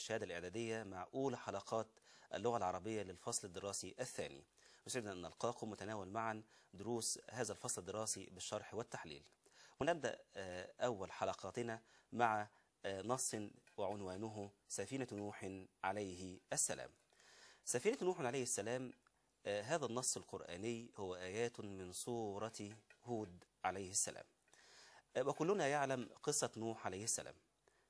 الشهادة الإعدادية مع أولى حلقات اللغة العربية للفصل الدراسي الثاني يسعدنا أن نلقاكم متناول معا دروس هذا الفصل الدراسي بالشرح والتحليل ونبدأ آه، أول حلقاتنا مع آه، نص وعنوانه سفينة نوح عليه السلام سفينة نوح عليه السلام آه، هذا النص القرآني هو آيات من سورة هود عليه السلام وكلنا يعلم قصة نوح عليه السلام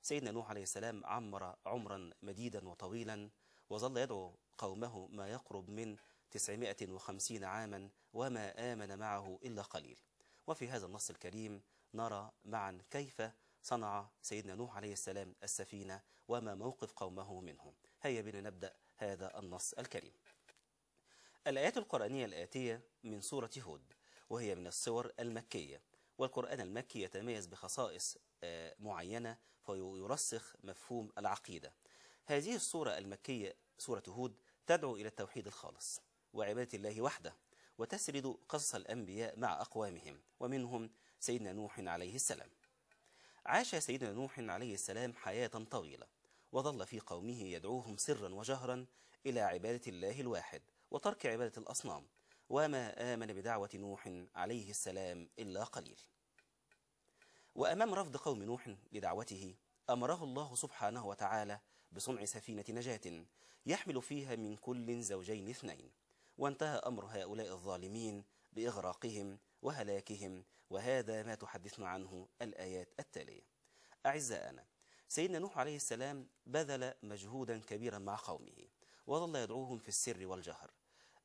سيدنا نوح عليه السلام عمر عمرا مديدا وطويلا وظل يدعو قومه ما يقرب من 950 عاما وما آمن معه إلا قليل وفي هذا النص الكريم نرى معا كيف صنع سيدنا نوح عليه السلام السفينة وما موقف قومه منهم هيا بنا نبدأ هذا النص الكريم الآيات القرآنية الآتية من سورة هود وهي من السور المكية والقرآن المكي يتميز بخصائص آه، معينة فيرسخ مفهوم العقيدة هذه السورة المكية سورة هود تدعو إلى التوحيد الخالص وعبادة الله وحده وتسرد قصص الأنبياء مع أقوامهم ومنهم سيدنا نوح عليه السلام عاش سيدنا نوح عليه السلام حياة طويلة وظل في قومه يدعوهم سرا وجهرا إلى عبادة الله الواحد وترك عبادة الأصنام وما آمن بدعوة نوح عليه السلام إلا قليل وأمام رفض قوم نوح لدعوته أمره الله سبحانه وتعالى بصنع سفينة نجاة يحمل فيها من كل زوجين اثنين وانتهى أمر هؤلاء الظالمين بإغراقهم وهلاكهم وهذا ما تحدثنا عنه الآيات التالية أعزائنا سيدنا نوح عليه السلام بذل مجهودا كبيرا مع قومه وظل يدعوهم في السر والجهر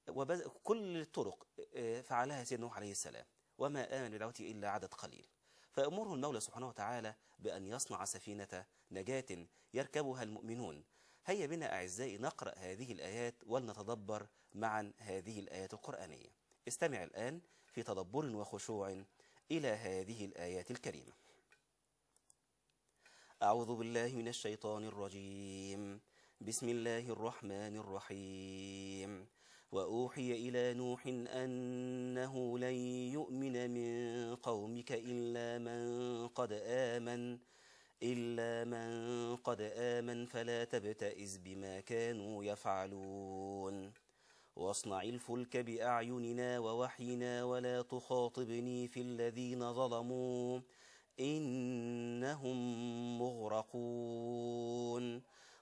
وكل الطرق آه، فعلها سيدنا نوح عليه السلام وما آمن بدعوته إلا عدد قليل فأمره المولى سبحانه وتعالى بأن يصنع سفينة نجاة يركبها المؤمنون هيا بنا أعزائي نقرأ هذه الآيات ولنتدبر معا هذه الآيات القرآنية استمع الآن في تدبر وخشوع إلى هذه الآيات الكريمة أعوذ بالله من الشيطان الرجيم بسم الله الرحمن الرحيم وأوحي إلى نوح أنه لن يؤمن من قومك إلا من قد آمن إلا من قد آمن فلا تبتئس بما كانوا يفعلون واصنع الفلك بأعيننا ووحينا ولا تخاطبني في الذين ظلموا إنهم مغرقون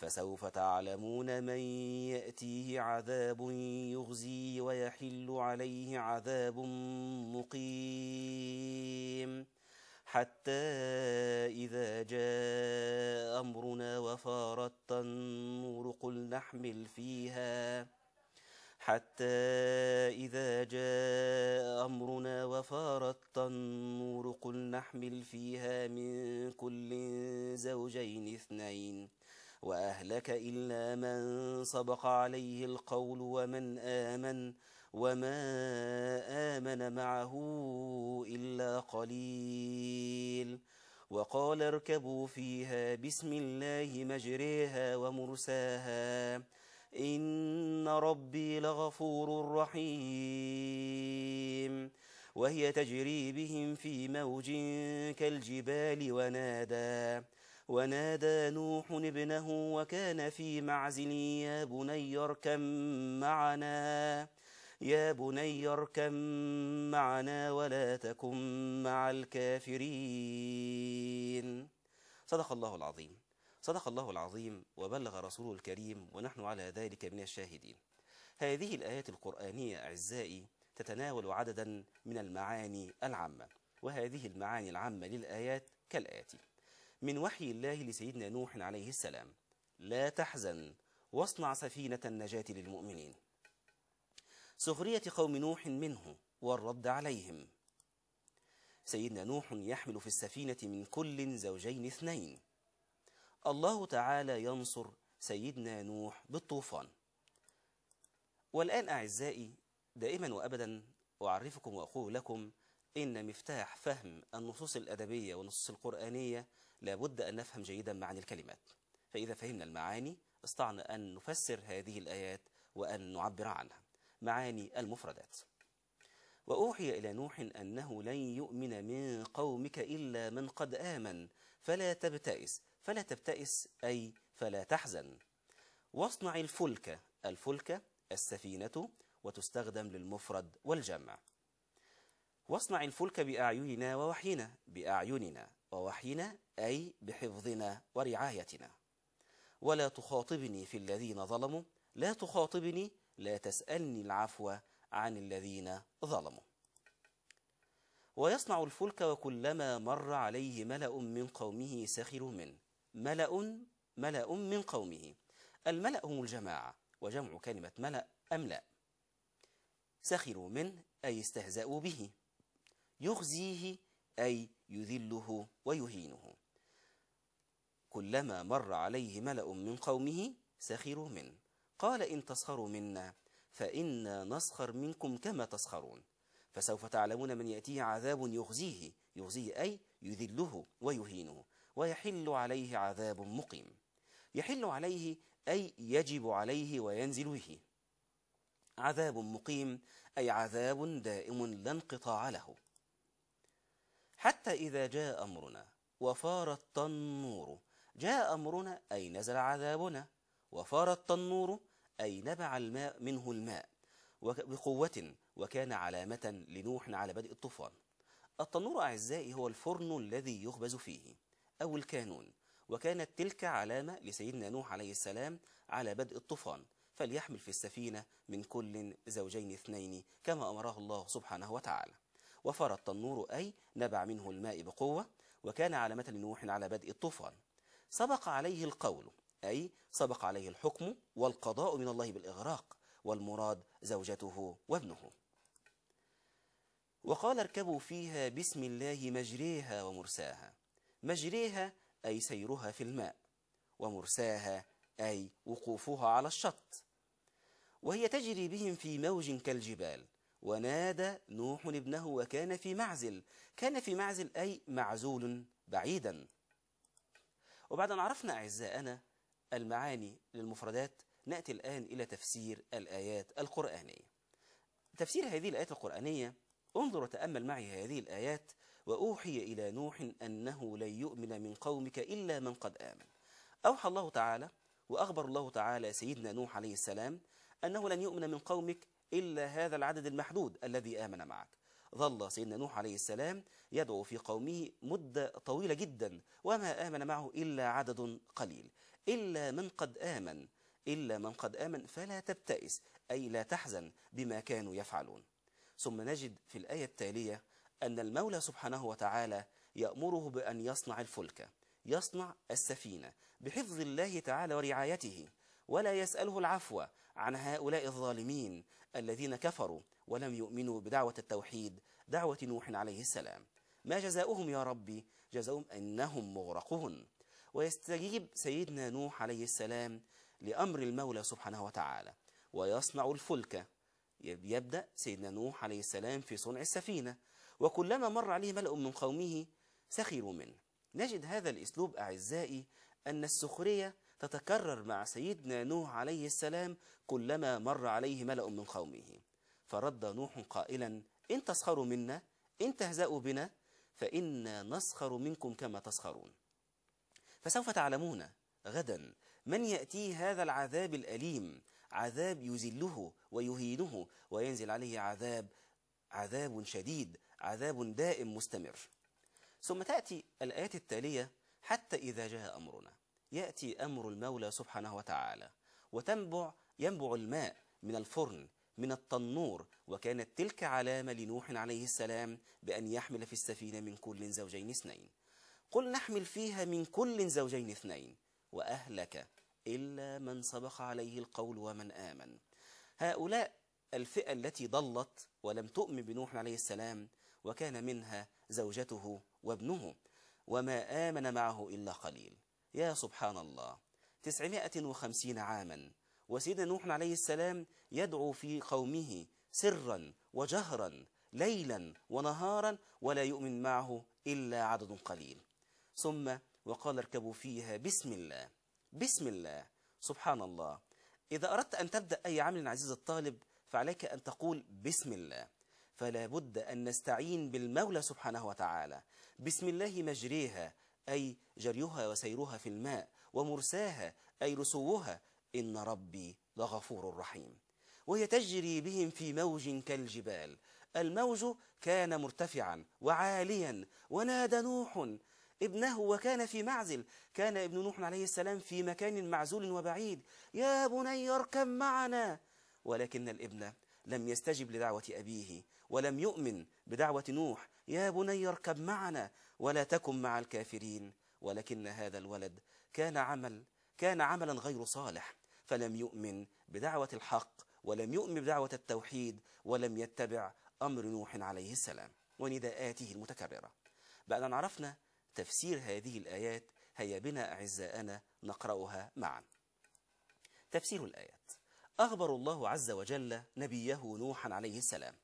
فسوف تعلمون من يأتيه عذاب يغزي ويحل عليه عذاب مقيم حتى إذا جاء أمرنا وفارت النور قل نحمل فيها حتى إذا جاء أمرنا وفارت النور قل نحمل فيها من كل زوجين اثنين وأهلك إلا من سبق عليه القول ومن آمن وما آمن معه إلا قليل وقال اركبوا فيها بسم الله مجريها ومرساها إن ربي لغفور رحيم وهي تجري بهم في موج كالجبال ونادى ونادى نوح ابنه وكان في معزل يا بني اركم معنا يا بني اركم معنا ولا تكن مع الكافرين صدق الله العظيم صدق الله العظيم وبلغ رسوله الكريم ونحن على ذلك من الشاهدين هذه الآيات القرآنية أعزائي تتناول عددا من المعاني العامة وهذه المعاني العامة للآيات كالآتي من وحي الله لسيدنا نوح عليه السلام لا تحزن واصنع سفينة النجاة للمؤمنين سخرية قوم نوح منه والرد عليهم سيدنا نوح يحمل في السفينة من كل زوجين اثنين الله تعالى ينصر سيدنا نوح بالطوفان والآن أعزائي دائما وأبدا أعرفكم وأقول لكم إن مفتاح فهم النصوص الأدبية والنصوص القرآنية لابد أن نفهم جيدا معنى الكلمات فإذا فهمنا المعاني استطعنا أن نفسر هذه الآيات وأن نعبر عنها معاني المفردات وأوحي إلى نوح أنه لن يؤمن من قومك إلا من قد آمن فلا تبتئس فلا تبتئس أي فلا تحزن واصنع الفلك الفلك السفينة وتستخدم للمفرد والجمع واصنع الفلك بأعيننا ووحينا بأعيننا ووحينا أي بحفظنا ورعايتنا ولا تخاطبني في الذين ظلموا لا تخاطبني لا تسألني العفو عن الذين ظلموا ويصنع الفلك وكلما مر عليه ملأ من قومه سخروا منه ملأ ملأ من قومه الملأ هم الجماعة وجمع كلمة ملأ لا سخروا منه أي استهزأوا به يخزيه أي يذله ويهينه كلما مر عليه ملأ من قومه سخروا منه قال إن تسخروا منا فإنا نسخر منكم كما تسخرون فسوف تعلمون من يأتيه عذاب يخزيه يخزيه أي يذله ويهينه ويحل عليه عذاب مقيم يحل عليه أي يجب عليه وينزل به عذاب مقيم أي عذاب دائم لا انقطاع له حتى إذا جاء أمرنا وفار التنور جاء أمرنا أي نزل عذابنا وفار التنور أي نبع الماء منه الماء بقوة وكان علامة لنوح على بدء الطوفان التنور أعزائي هو الفرن الذي يخبز فيه أو الكانون وكانت تلك علامة لسيدنا نوح عليه السلام على بدء الطوفان فليحمل في السفينة من كل زوجين اثنين كما أمره الله سبحانه وتعالى وفر التنور أي نبع منه الماء بقوة وكان علامة لنوح على بدء الطوفان سبق عليه القول أي سبق عليه الحكم والقضاء من الله بالإغراق والمراد زوجته وابنه وقال اركبوا فيها بسم الله مجريها ومرساها مجريها أي سيرها في الماء ومرساها أي وقوفها على الشط وهي تجري بهم في موج كالجبال ونادى نوح ابنه وكان في معزل كان في معزل أي معزول بعيدا وبعد أن عرفنا أعزائنا المعاني للمفردات نأتي الآن إلى تفسير الآيات القرآنية تفسير هذه الآيات القرآنية انظر وتأمل معي هذه الآيات وأوحي إلى نوح أنه لن يؤمن من قومك إلا من قد آمن أوحى الله تعالى وأخبر الله تعالى سيدنا نوح عليه السلام أنه لن يؤمن من قومك إلا هذا العدد المحدود الذي آمن معك ظل سيدنا نوح عليه السلام يدعو في قومه مدة طويلة جدا وما آمن معه إلا عدد قليل إلا من قد آمن إلا من قد آمن فلا تبتئس أي لا تحزن بما كانوا يفعلون ثم نجد في الآية التالية أن المولى سبحانه وتعالى يأمره بأن يصنع الفلك يصنع السفينة بحفظ الله تعالى ورعايته ولا يسأله العفو عن هؤلاء الظالمين الذين كفروا ولم يؤمنوا بدعوة التوحيد دعوة نوح عليه السلام ما جزاؤهم يا ربي جزاؤهم أنهم مغرقون ويستجيب سيدنا نوح عليه السلام لأمر المولى سبحانه وتعالى ويصنع الفلك يبدأ سيدنا نوح عليه السلام في صنع السفينة وكلما مر عليه ملأ من قومه سخروا منه نجد هذا الأسلوب أعزائي أن السخرية تتكرر مع سيدنا نوح عليه السلام كلما مر عليه ملأ من قومه فرد نوح قائلا إن تسخروا منا إن تهزأوا بنا فإنا نسخر منكم كما تسخرون فسوف تعلمون غدا من يأتي هذا العذاب الأليم عذاب يذله ويهينه وينزل عليه عذاب عذاب شديد عذاب دائم مستمر ثم تأتي الآيات التالية حتى إذا جاء أمرنا يأتي أمر المولى سبحانه وتعالى وتنبع ينبع الماء من الفرن من التنور وكانت تلك علامة لنوح عليه السلام بأن يحمل في السفينة من كل زوجين اثنين قل نحمل فيها من كل زوجين اثنين وأهلك إلا من سبق عليه القول ومن آمن هؤلاء الفئة التي ضلت ولم تؤمن بنوح عليه السلام وكان منها زوجته وابنه وما آمن معه إلا قليل يا سبحان الله تسعمائة وخمسين عاما وسيدنا نوح عليه السلام يدعو في قومه سرا وجهرا ليلا ونهارا ولا يؤمن معه إلا عدد قليل ثم وقال اركبوا فيها بسم الله بسم الله سبحان الله إذا أردت أن تبدأ أي عمل عزيز الطالب فعليك أن تقول بسم الله فلا بد أن نستعين بالمولى سبحانه وتعالى بسم الله مجريها أي جريها وسيرها في الماء ومرساها أي رسوها إن ربي لغفور رحيم وهي تجري بهم في موج كالجبال الموج كان مرتفعا وعاليا ونادى نوح ابنه وكان في معزل كان ابن نوح عليه السلام في مكان معزول وبعيد يا بني اركب معنا ولكن الابن لم يستجب لدعوة أبيه ولم يؤمن بدعوة نوح يا بني اركب معنا ولا تكن مع الكافرين ولكن هذا الولد كان عمل كان عملا غير صالح فلم يؤمن بدعوة الحق ولم يؤمن بدعوة التوحيد ولم يتبع أمر نوح عليه السلام ونداءاته المتكررة بعد أن عرفنا تفسير هذه الآيات هيا بنا أعزائنا نقرأها معا تفسير الآيات أخبر الله عز وجل نبيه نوحا عليه السلام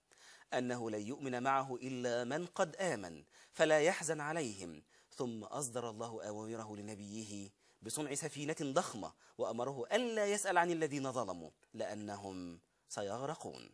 أنه لن يؤمن معه إلا من قد آمن فلا يحزن عليهم ثم أصدر الله أوامره لنبيه بصنع سفينة ضخمة وأمره ألا يسأل عن الذين ظلموا لأنهم سيغرقون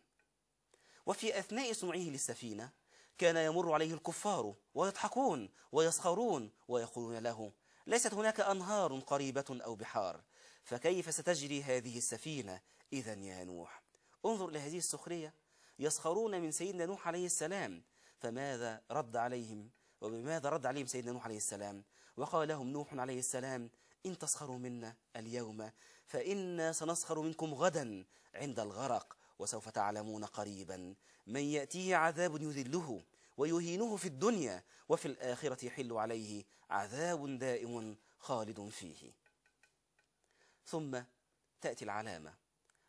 وفي أثناء صنعه للسفينة كان يمر عليه الكفار ويضحكون ويسخرون ويقولون له ليست هناك أنهار قريبة أو بحار فكيف ستجري هذه السفينة إذا يا نوح انظر لهذه السخرية يسخرون من سيدنا نوح عليه السلام فماذا رد عليهم وبماذا رد عليهم سيدنا نوح عليه السلام وقال لهم نوح عليه السلام إن تسخروا منا اليوم فإنا سنسخر منكم غدا عند الغرق وسوف تعلمون قريبا من يأتيه عذاب يذله ويهينه في الدنيا وفي الآخرة يحل عليه عذاب دائم خالد فيه ثم تأتي العلامة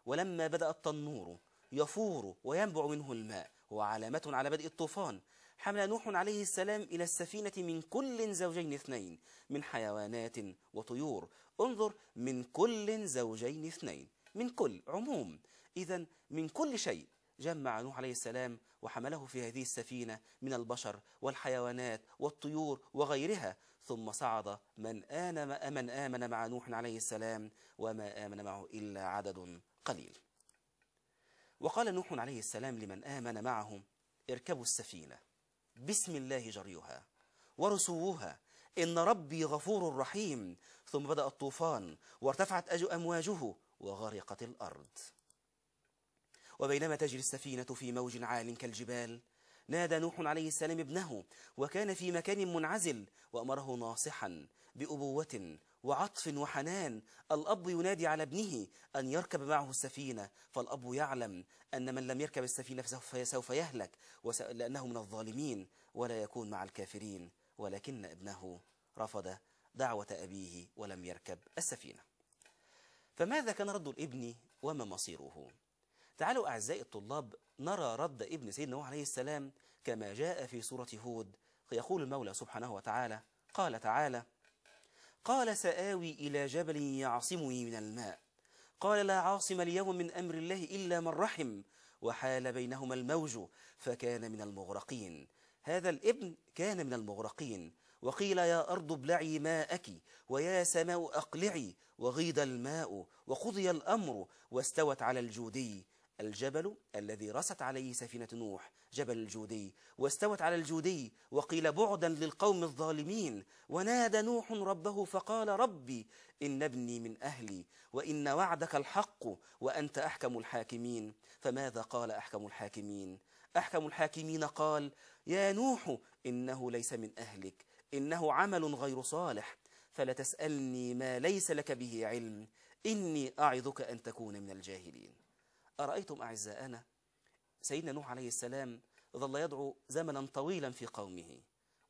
ولما بدأ التنور يفور وينبع منه الماء وعلامة على بدء الطوفان حمل نوح عليه السلام إلى السفينة من كل زوجين اثنين من حيوانات وطيور انظر من كل زوجين اثنين من كل عموم إذا من كل شيء جمع نوح عليه السلام وحمله في هذه السفينة من البشر والحيوانات والطيور وغيرها ثم صعد من آمن, من آمن مع نوح عليه السلام وما آمن معه إلا عدد قليل وقال نوح عليه السلام لمن آمن معه اركبوا السفينة بسم الله جريها ورسوها إن ربي غفور رحيم ثم بدأ الطوفان وارتفعت أمواجه وغرقت الأرض وبينما تجري السفينة في موج عال كالجبال نادى نوح عليه السلام ابنه وكان في مكان منعزل وأمره ناصحا بأبوة وعطف وحنان الأب ينادي على ابنه أن يركب معه السفينة فالأب يعلم أن من لم يركب السفينة سوف يهلك لأنه من الظالمين ولا يكون مع الكافرين ولكن ابنه رفض دعوة أبيه ولم يركب السفينة فماذا كان رد الابن وما مصيره؟ تعالوا أعزائي الطلاب نرى رد ابن سيدنا نوح عليه السلام كما جاء في سورة هود يقول المولى سبحانه وتعالى قال تعالى قال سآوي إلى جبل يعصمني من الماء قال لا عاصم اليوم من أمر الله إلا من رحم وحال بينهما الموج فكان من المغرقين هذا الابن كان من المغرقين وقيل يا أرض ابلعي ماءك ويا سماء أقلعي وغيض الماء وقضي الأمر واستوت على الجودي الجبل الذي رست عليه سفينة نوح جبل الجودي واستوت على الجودي وقيل بعدا للقوم الظالمين ونادى نوح ربه فقال ربي إن ابني من أهلي وإن وعدك الحق وأنت أحكم الحاكمين فماذا قال أحكم الحاكمين أحكم الحاكمين قال يا نوح إنه ليس من أهلك إنه عمل غير صالح فلا تسألني ما ليس لك به علم إني أعظك أن تكون من الجاهلين أرأيتم أعزاءنا سيدنا نوح عليه السلام ظل يدعو زمنا طويلا في قومه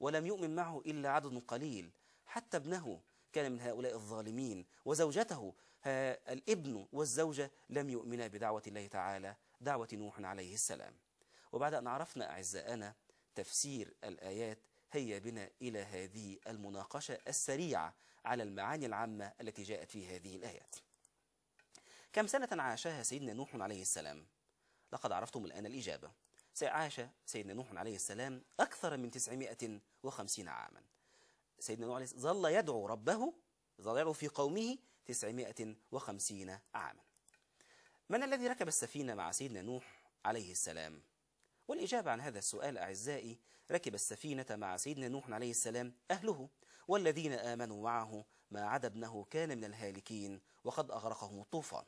ولم يؤمن معه إلا عدد قليل حتى ابنه كان من هؤلاء الظالمين وزوجته الابن والزوجة لم يؤمنا بدعوة الله تعالى دعوة نوح عليه السلام وبعد أن عرفنا أعزائنا تفسير الآيات هيا بنا إلى هذه المناقشة السريعة على المعاني العامة التي جاءت في هذه الآيات كم سنة عاشها سيدنا نوح عليه السلام؟ لقد عرفتم الآن الإجابة عاش سيدنا نوح عليه السلام أكثر من 950 عاما سيدنا نوح عليه السلام ظل يدعو ربه ظل يدعو في قومه 950 عاما من الذي ركب السفينة مع سيدنا نوح عليه السلام؟ والإجابة عن هذا السؤال أعزائي ركب السفينة مع سيدنا نوح عليه السلام أهله والذين آمنوا معه ما عدا ابنه كان من الهالكين وقد أغرقهم الطوفان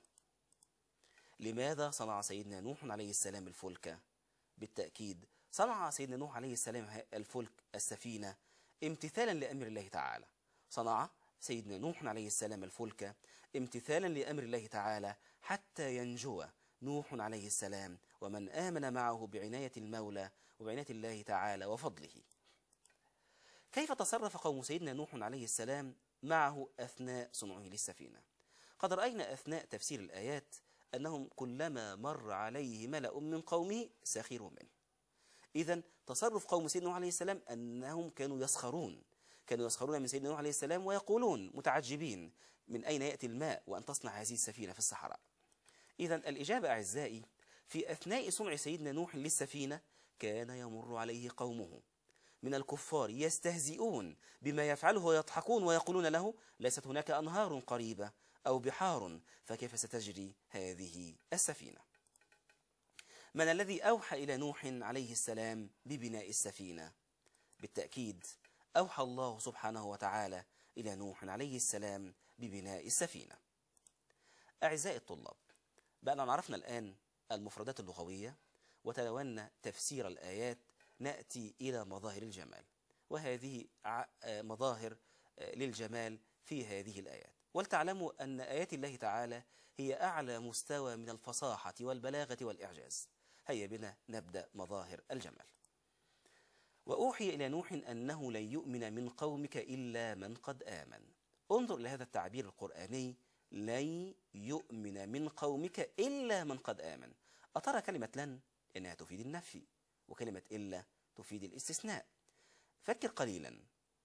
لماذا صنع سيدنا نوح عليه السلام الفلك بالتأكيد صنع سيدنا نوح عليه السلام الفلك السفينة امتثالا لأمر الله تعالى صنع سيدنا نوح عليه السلام الفلك امتثالا لأمر الله تعالى حتى ينجو نوح عليه السلام ومن آمن معه بعناية المولى وبعناية الله تعالى وفضله كيف تصرف قوم سيدنا نوح عليه السلام معه أثناء صنعه للسفينة قد رأينا أثناء تفسير الآيات أنهم كلما مر عليه ملأ من قومه سخروا منه إذا تصرف قوم سيدنا نوح عليه السلام أنهم كانوا يسخرون كانوا يسخرون من سيدنا نوح عليه السلام ويقولون متعجبين من أين يأتي الماء وأن تصنع هذه السفينة في الصحراء إذا الإجابة أعزائي في أثناء صنع سيدنا نوح للسفينة كان يمر عليه قومه من الكفار يستهزئون بما يفعله ويضحكون ويقولون له ليست هناك أنهار قريبة أو بحار فكيف ستجري هذه السفينة من الذي أوحى إلى نوح عليه السلام ببناء السفينة بالتأكيد أوحى الله سبحانه وتعالى إلى نوح عليه السلام ببناء السفينة أعزائي الطلاب بأننا عرفنا الآن المفردات اللغوية وتلونا تفسير الآيات نأتي إلى مظاهر الجمال وهذه آه، مظاهر آه، للجمال في هذه الآيات ولتعلموا أن آيات الله تعالى هي أعلى مستوى من الفصاحة والبلاغة والإعجاز هيا بنا نبدأ مظاهر الجمال وأوحي إلى نوح أنه لن يؤمن من قومك إلا من قد آمن انظر إلى هذا التعبير القرآني لن يؤمن من قومك إلا من قد آمن أترى كلمة لن إنها تفيد النفي وكلمة إلا تفيد الاستثناء فكر قليلا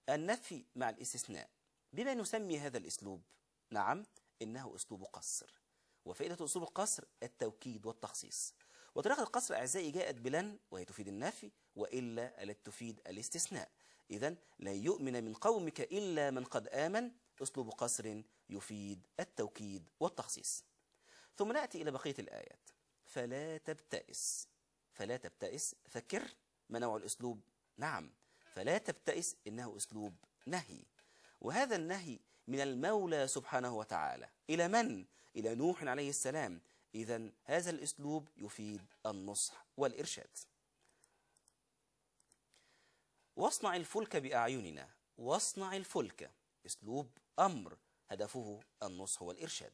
النفي مع الاستثناء بما نسمي هذا الأسلوب نعم إنه أسلوب قصر وفائدة أسلوب القصر التوكيد والتخصيص وطريقة القصر أعزائي جاءت بلن وهي تفيد النفي وإلا التي تفيد الاستثناء إذا لا يؤمن من قومك إلا من قد آمن أسلوب قصر يفيد التوكيد والتخصيص ثم نأتي إلى بقية الآيات فلا تبتئس فلا تبتئس فكر ما نوع الأسلوب نعم فلا تبتئس إنه أسلوب نهي وهذا النهي من المولى سبحانه وتعالى إلى من؟ إلى نوح عليه السلام إذا هذا الأسلوب يفيد النصح والإرشاد واصنع الفلك بأعيننا واصنع الفلك أسلوب أمر هدفه النصح والإرشاد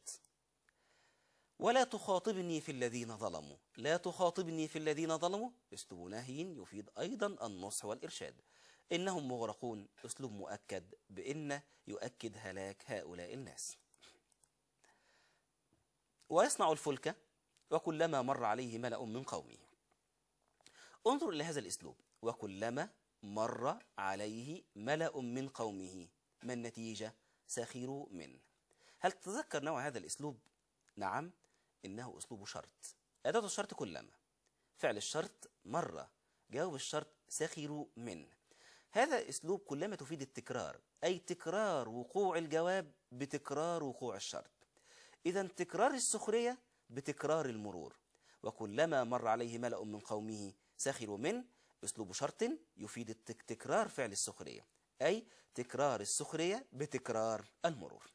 ولا تخاطبني في الذين ظلموا لا تخاطبني في الذين ظلموا أسلوب نهي يفيد أيضا النصح والإرشاد إنهم مغرقون أسلوب مؤكد بإن يؤكد هلاك هؤلاء الناس ويصنع الفلك وكلما مر عليه ملأ من قومه انظر إلى هذا الأسلوب وكلما مر عليه ملأ من قومه ما النتيجة سخروا منه هل تتذكر نوع هذا الأسلوب؟ نعم إنه أسلوب شرط أداة الشرط كلما فعل الشرط مرة جواب الشرط سخروا منه هذا اسلوب كلما تفيد التكرار اي تكرار وقوع الجواب بتكرار وقوع الشرط اذا تكرار السخريه بتكرار المرور وكلما مر عليه ملأ من قومه سخروا منه اسلوب شرط يفيد تكرار فعل السخريه اي تكرار السخريه بتكرار المرور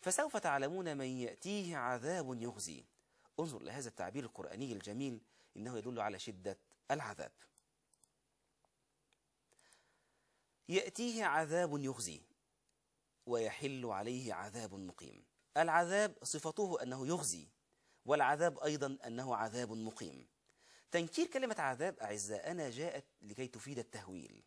فسوف تعلمون من يأتيه عذاب يخزيه انظر لهذا التعبير القرآني الجميل إنه يدل على شدة العذاب يأتيه عذاب يخزيه ويحل عليه عذاب مقيم العذاب صفته أنه يخزي والعذاب أيضا أنه عذاب مقيم تنكير كلمة عذاب أعزائنا جاءت لكي تفيد التهويل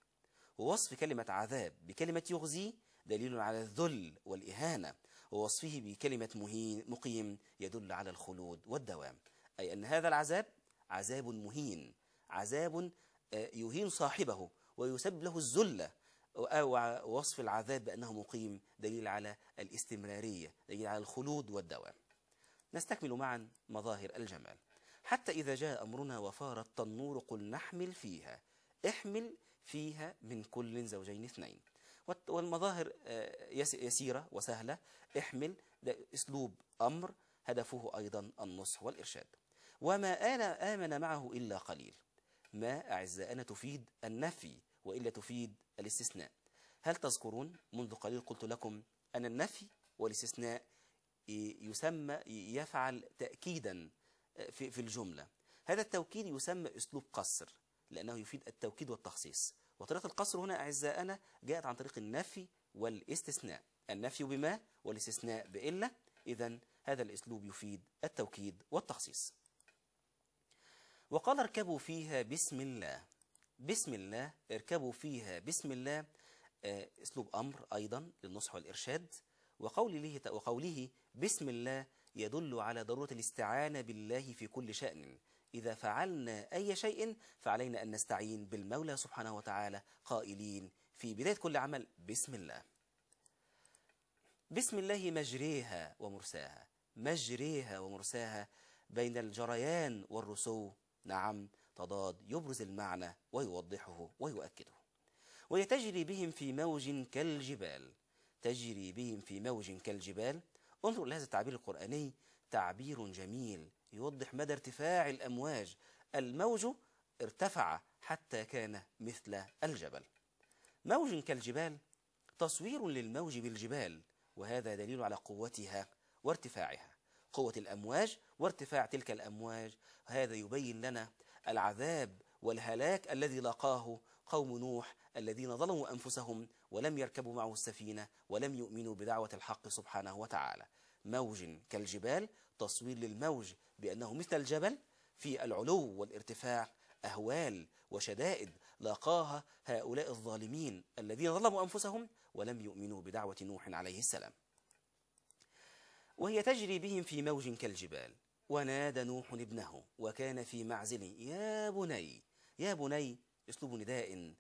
ووصف كلمة عذاب بكلمة يخزي دليل على الذل والإهانة ووصفه بكلمة مهين مقيم يدل على الخلود والدوام أي أن هذا العذاب عذاب مهين عذاب آه، يهين صاحبه ويسبب له الذلة ووصف العذاب بأنه مقيم دليل على الاستمرارية دليل على الخلود والدوام نستكمل معا مظاهر الجمال حتى إذا جاء أمرنا وفار التنور قل نحمل فيها احمل فيها من كل زوجين اثنين والمظاهر آه، يسيرة وسهلة احمل ده أسلوب أمر هدفه أيضا النصح والإرشاد وما آمن معه إلا قليل ما أعزائنا تفيد النفي وإلا تفيد الاستثناء هل تذكرون منذ قليل قلت لكم أن النفي والاستثناء يسمى يفعل تأكيدا في, الجملة هذا التوكيد يسمى أسلوب قصر لأنه يفيد التوكيد والتخصيص وطريقة القصر هنا أعزائنا جاءت عن طريق النفي والاستثناء النفي بما والاستثناء بإلا إذا هذا الأسلوب يفيد التوكيد والتخصيص وقال اركبوا فيها بسم الله بسم الله اركبوا فيها بسم الله آه، اسلوب امر ايضا للنصح والارشاد وقوله وقوله بسم الله يدل على ضروره الاستعانه بالله في كل شان اذا فعلنا اي شيء فعلينا ان نستعين بالمولى سبحانه وتعالى قائلين في بدايه كل عمل بسم الله بسم الله مجريها ومرساها مجريها ومرساها بين الجريان والرسو نعم تضاد يبرز المعنى ويوضحه ويؤكده وهي تجري بهم في موج كالجبال تجري بهم في موج كالجبال انظر لهذا التعبير القرآني تعبير جميل يوضح مدى ارتفاع الأمواج الموج ارتفع حتى كان مثل الجبل موج كالجبال تصوير للموج بالجبال وهذا دليل على قوتها وارتفاعها قوة الأمواج وارتفاع تلك الأمواج هذا يبين لنا العذاب والهلاك الذي لاقاه قوم نوح الذين ظلموا أنفسهم ولم يركبوا معه السفينة ولم يؤمنوا بدعوة الحق سبحانه وتعالى موج كالجبال تصوير للموج بأنه مثل الجبل في العلو والارتفاع أهوال وشدائد لاقاها هؤلاء الظالمين الذين ظلموا أنفسهم ولم يؤمنوا بدعوة نوح عليه السلام وهي تجري بهم في موج كالجبال ونادى نوح ابنه وكان في معزل يا بني يا بني اسلوب نداء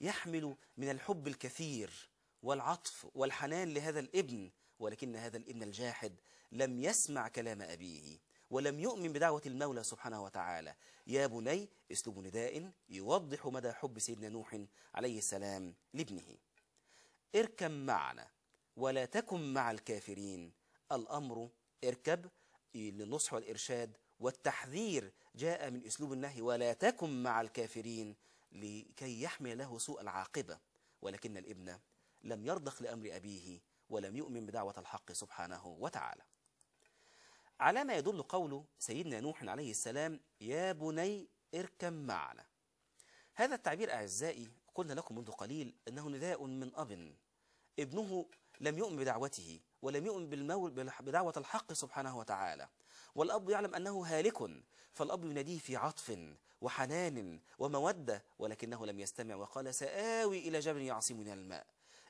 يحمل من الحب الكثير والعطف والحنان لهذا الابن ولكن هذا الابن الجاحد لم يسمع كلام أبيه ولم يؤمن بدعوة المولى سبحانه وتعالى يا بني اسلوب نداء يوضح مدى حب سيدنا نوح عليه السلام لابنه اركب معنا ولا تكن مع الكافرين الأمر اركب للنصح والإرشاد والتحذير جاء من أسلوب النهي ولا تكن مع الكافرين لكي يحمي له سوء العاقبة ولكن الابن لم يرضخ لأمر أبيه ولم يؤمن بدعوة الحق سبحانه وتعالى على ما يدل قول سيدنا نوح عليه السلام يا بني اركب معنا هذا التعبير أعزائي قلنا لكم منذ قليل أنه نداء من أب ابنه لم يؤمن بدعوته ولم يؤمن بدعوة الحق سبحانه وتعالى والأب يعلم أنه هالك فالأب يناديه في عطف وحنان ومودة ولكنه لم يستمع وقال سآوي إلى جبل يعصمني الماء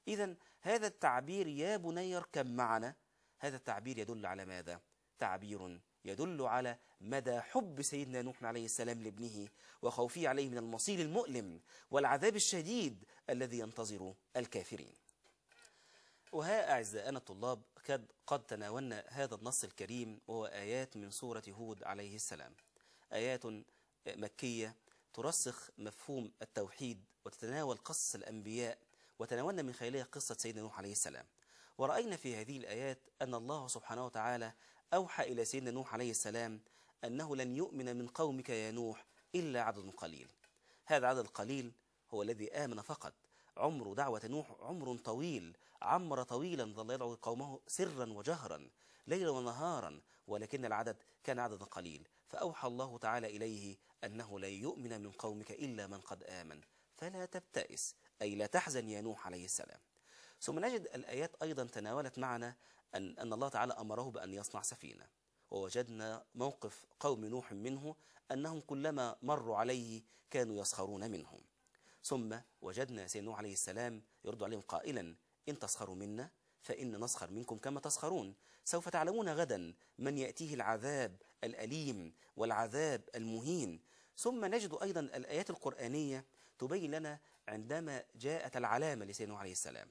إذا هذا التعبير يا بني اركب معنا هذا التعبير يدل على ماذا؟ تعبير يدل على مدى حب سيدنا نوح عليه السلام لابنه وخوفه عليه من المصير المؤلم والعذاب الشديد الذي ينتظر الكافرين وها أعزائنا الطلاب قد قد تناولنا هذا النص الكريم وهو آيات من سورة هود عليه السلام آيات مكية ترسخ مفهوم التوحيد وتتناول قصص الأنبياء وتناولنا من خلالها قصة سيدنا نوح عليه السلام ورأينا في هذه الآيات أن الله سبحانه وتعالى أوحى إلى سيدنا نوح عليه السلام أنه لن يؤمن من قومك يا نوح إلا عدد قليل هذا عدد القليل هو الذي آمن فقط عمر دعوة نوح عمر طويل عمر طويلا ظل يدعو قومه سرا وجهرا ليلا ونهارا ولكن العدد كان عددا قليل فأوحى الله تعالى إليه أنه لا يؤمن من قومك إلا من قد آمن فلا تبتئس أي لا تحزن يا نوح عليه السلام ثم نجد الآيات أيضا تناولت معنا أن, أن الله تعالى أمره بأن يصنع سفينة ووجدنا موقف قوم نوح منه أنهم كلما مروا عليه كانوا يسخرون منهم ثم وجدنا سيدنا نوح عليه السلام يرد عليهم قائلا إن تسخروا منا فإن نسخر منكم كما تسخرون سوف تعلمون غدا من يأتيه العذاب الأليم والعذاب المهين ثم نجد أيضا الآيات القرآنية تبين لنا عندما جاءت العلامة لسيدنا عليه السلام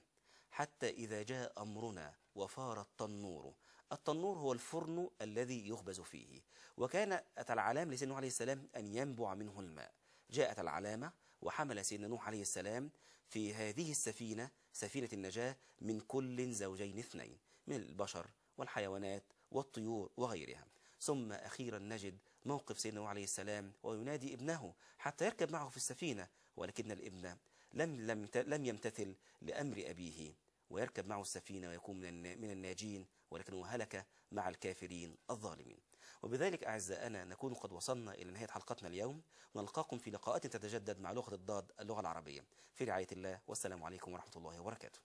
حتى إذا جاء أمرنا وفار التنور التنور هو الفرن الذي يخبز فيه وكانت العلامة لسيدنا عليه السلام أن ينبع منه الماء جاءت العلامة وحمل سيدنا نوح عليه السلام في هذه السفينة سفينة النجاة من كل زوجين اثنين من البشر والحيوانات والطيور وغيرها ثم أخيرا نجد موقف سيدنا نوح عليه السلام وينادي ابنه حتى يركب معه في السفينة ولكن الابن لم, لم, لم يمتثل لأمر أبيه ويركب معه السفينة ويكون من الناجين ولكنه هلك مع الكافرين الظالمين وبذلك أعزائنا نكون قد وصلنا إلى نهاية حلقتنا اليوم ونلقاكم في لقاءات تتجدد مع لغة الضاد اللغة العربية في رعاية الله والسلام عليكم ورحمة الله وبركاته